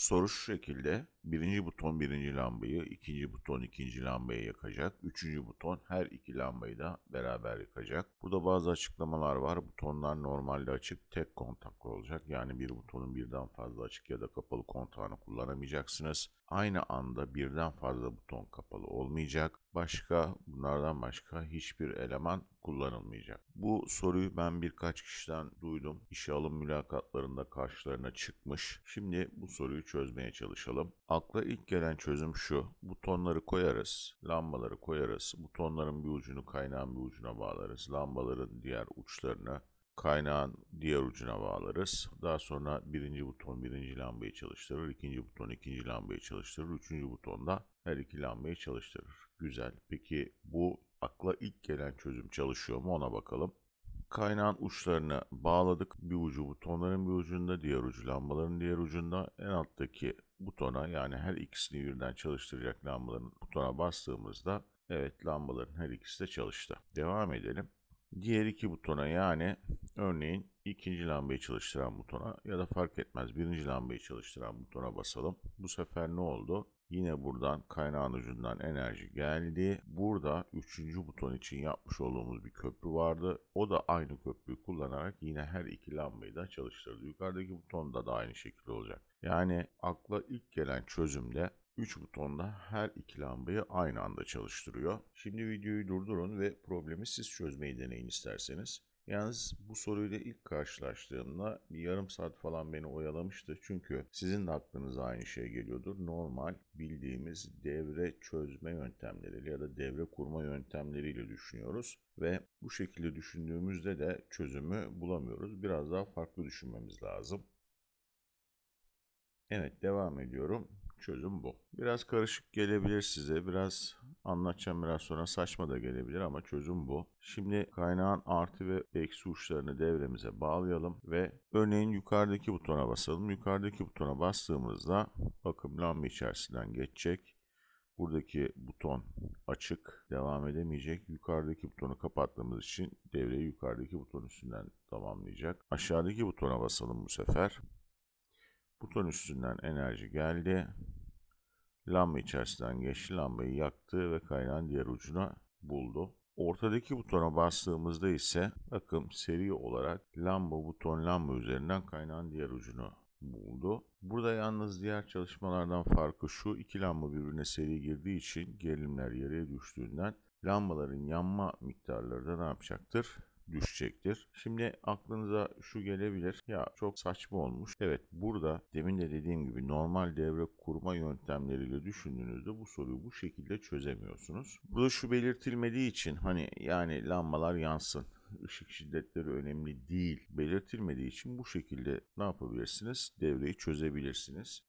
soru şu şekilde birinci buton birinci lambayı, ikinci buton ikinci lambayı yakacak. Üçüncü buton her iki lambayı da beraber yakacak. Burada bazı açıklamalar var. Butonlar normalde açık tek kontaklı olacak. Yani bir butonun birden fazla açık ya da kapalı kontağını kullanamayacaksınız. Aynı anda birden fazla buton kapalı olmayacak. Başka bunlardan başka hiçbir eleman kullanılmayacak. Bu soruyu ben birkaç kişiden duydum. İşe alım mülakatlarında karşılarına çıkmış. Şimdi bu soruyu çözmeye çalışalım. Akla ilk gelen çözüm şu. Butonları koyarız, lambaları koyarız. Butonların bir ucunu kaynağın bir ucuna bağlarız. Lambaların diğer uçlarını kaynağın diğer ucuna bağlarız. Daha sonra birinci buton birinci lambayı çalıştırır. ikinci buton ikinci lambayı çalıştırır. Üçüncü butonda her iki lambayı çalıştırır. Güzel. Peki bu akla ilk gelen çözüm çalışıyor mu ona bakalım. Kaynağın uçlarını bağladık. Bir ucu butonların bir ucunda, diğer ucu lambaların diğer ucunda. En alttaki butona yani her ikisini birden çalıştıracak lambaların butona bastığımızda evet lambaların her ikisi de çalıştı. Devam edelim. Diğer iki butona yani örneğin ikinci lambayı çalıştıran butona ya da fark etmez birinci lambayı çalıştıran butona basalım. Bu sefer ne oldu? Yine buradan kaynağın ucundan enerji geldi. Burada 3. buton için yapmış olduğumuz bir köprü vardı. O da aynı köprüyü kullanarak yine her iki lambayı da çalıştırdı. Yukarıdaki butonda da aynı şekilde olacak. Yani akla ilk gelen çözümde 3 butonda her iki lambayı aynı anda çalıştırıyor. Şimdi videoyu durdurun ve problemi siz çözmeyi deneyin isterseniz. Yalnız bu soruyla ilk karşılaştığımda bir yarım saat falan beni oyalamıştı. Çünkü sizin de aklınıza aynı şey geliyordur. Normal bildiğimiz devre çözme yöntemleriyle ya da devre kurma yöntemleriyle düşünüyoruz ve bu şekilde düşündüğümüzde de çözümü bulamıyoruz. Biraz daha farklı düşünmemiz lazım. Evet devam ediyorum. Çözüm bu. Biraz karışık gelebilir size. Biraz anlatacağım biraz sonra saçma da gelebilir ama çözüm bu. Şimdi kaynağın artı ve eksi uçlarını devremize bağlayalım ve örneğin yukarıdaki butona basalım. Yukarıdaki butona bastığımızda bakım lamba içerisinden geçecek. Buradaki buton açık, devam edemeyecek. Yukarıdaki butonu kapattığımız için devreyi yukarıdaki buton üstünden tamamlayacak. Aşağıdaki butona basalım bu sefer. Buton üstünden enerji geldi. Lamba içerisinden geçti. Lambayı yaktı ve kaynağın diğer ucuna buldu. Ortadaki butona bastığımızda ise bakın, seri olarak lamba buton lamba üzerinden kaynağın diğer ucunu buldu. Burada yalnız diğer çalışmalardan farkı şu iki lamba birbirine seri girdiği için gerilimler yere düştüğünden lambaların yanma miktarları da ne yapacaktır? düşecektir. Şimdi aklınıza şu gelebilir. Ya çok saçma olmuş. Evet burada demin de dediğim gibi normal devre kurma yöntemleriyle düşündüğünüzde bu soruyu bu şekilde çözemiyorsunuz. Burada şu belirtilmediği için hani yani lambalar yansın ışık şiddetleri önemli değil belirtilmediği için bu şekilde ne yapabilirsiniz? Devreyi çözebilirsiniz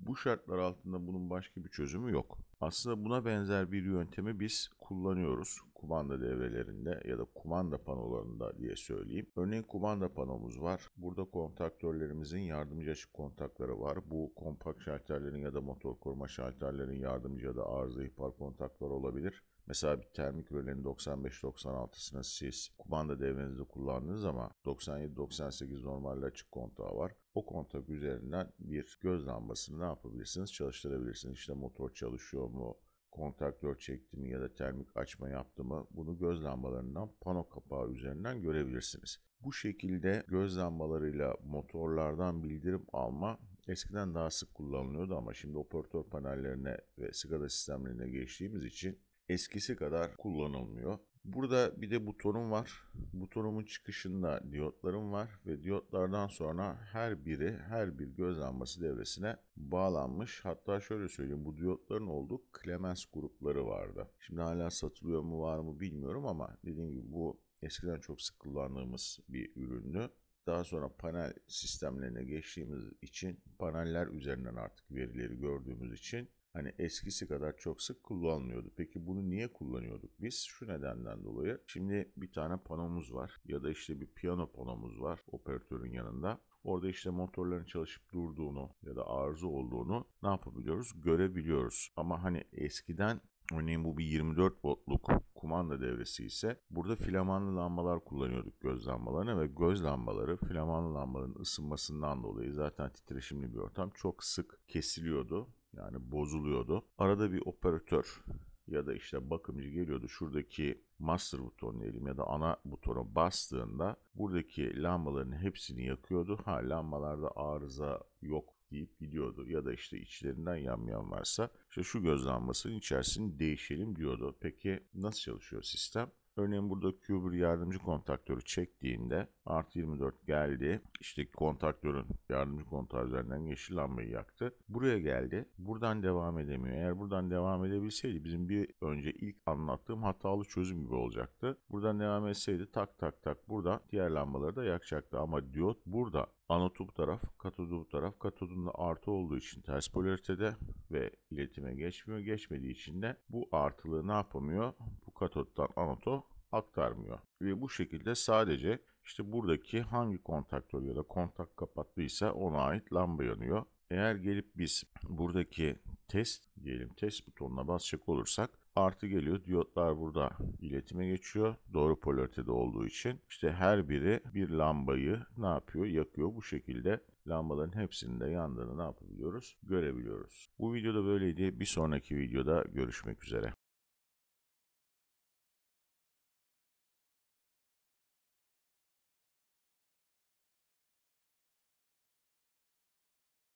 bu şartlar altında bunun başka bir çözümü yok. Aslında buna benzer bir yöntemi biz kullanıyoruz kumanda devrelerinde ya da kumanda panolarında diye söyleyeyim. Örneğin kumanda panomuz var. Burada kontaktörlerimizin yardımcı açık kontakları var. Bu kompakt şalterlerin ya da motor koruma şalterlerin yardımcı ya da arıza ihbar kontakları olabilir. Mesela bir termik rölenin 95-96'sını siz kumanda devrenizde kullandınız ama 97-98 normalde açık kontağı var. O kontak üzerinden bir göz lambasını ne yapabilirsiniz? Çalıştırabilirsiniz. İşte motor çalışıyor mu? kontaktör çekti mi ya da termik açma yaptı mı bunu göz lambalarından pano kapağı üzerinden görebilirsiniz. Bu şekilde göz lambalarıyla motorlardan bildirim alma eskiden daha sık kullanılıyordu ama şimdi operatör panellerine ve sigara sistemlerine geçtiğimiz için eskisi kadar kullanılmıyor. Burada bir de butonum var. Butonumun çıkışında diyotlarım var ve diyotlardan sonra her biri her bir göz devresine bağlanmış. Hatta şöyle söyleyeyim bu diyotların olduğu Clemens grupları vardı. Şimdi hala satılıyor mu var mı bilmiyorum ama dediğim gibi bu eskiden çok sık kullandığımız bir ürünü. Daha sonra panel sistemlerine geçtiğimiz için paneller üzerinden artık verileri gördüğümüz için hani eskisi kadar çok sık kullanmıyordu. Peki bunu niye kullanıyorduk biz? Şu nedenden dolayı. Şimdi bir tane panomuz var ya da işte bir piyano panomuz var operatörün yanında. Orada işte motorların çalışıp durduğunu ya da arıza olduğunu ne yapabiliyoruz? Görebiliyoruz. Ama hani eskiden Örneğin bu bir 24 voltluk kumanda devresi ise burada filamanlı lambalar kullanıyorduk göz lambalarına ve göz lambaları filamanlı lambaların ısınmasından dolayı zaten titreşimli bir ortam çok sık kesiliyordu yani bozuluyordu. Arada bir operatör ya da işte bakımcı geliyordu. Şuradaki master buton diyelim ya da ana butona bastığında buradaki lambaların hepsini yakıyordu. Ha lambalarda arıza yok deyip gidiyordu. Ya da işte içlerinden yanmayan varsa işte şu göz lambasının içerisini değişelim diyordu. Peki nasıl çalışıyor sistem? Örneğin burada Cuber yardımcı kontaktörü çektiğinde artı 24 geldi. İşte kontaktörün yardımcı kontağı üzerinden yeşil lambayı yaktı. Buraya geldi. Buradan devam edemiyor. Eğer buradan devam edebilseydi bizim bir önce ilk anlattığım hatalı çözüm gibi olacaktı. Buradan devam etseydi tak tak tak burada diğer lambaları da yakacaktı. Ama diyot burada anotu bu taraf, katodu bu taraf. Katodun da artı olduğu için ters polaritede ve iletime geçmiyor. Geçmediği için de bu artılığı ne yapamıyor? katottan anoto aktarmıyor. Ve bu şekilde sadece işte buradaki hangi kontaktör ya da kontak kapattıysa ona ait lamba yanıyor. Eğer gelip biz buradaki test diyelim test butonuna basacak olursak artı geliyor. Diyotlar burada iletime geçiyor. Doğru polaritede olduğu için işte her biri bir lambayı ne yapıyor? Yakıyor. Bu şekilde lambaların hepsinin de yandığını ne yapabiliyoruz? Görebiliyoruz. Bu videoda böyleydi. Bir sonraki videoda görüşmek üzere.